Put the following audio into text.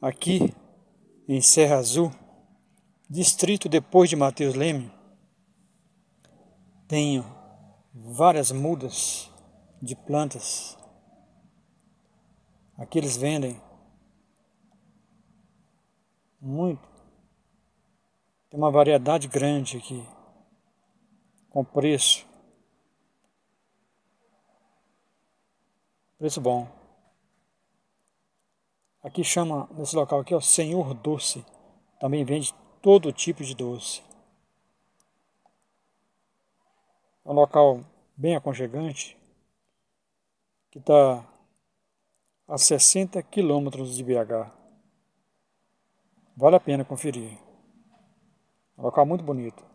aqui em Serra Azul, distrito depois de Mateus Leme, tenho várias mudas de plantas. Aqui eles vendem muito. Tem uma variedade grande aqui, com preço. Preço bom. Aqui chama, nesse local aqui, o Senhor Doce. Também vende todo tipo de doce. É um local bem aconchegante, que está a 60 quilômetros de BH. Vale a pena conferir. É um local muito bonito.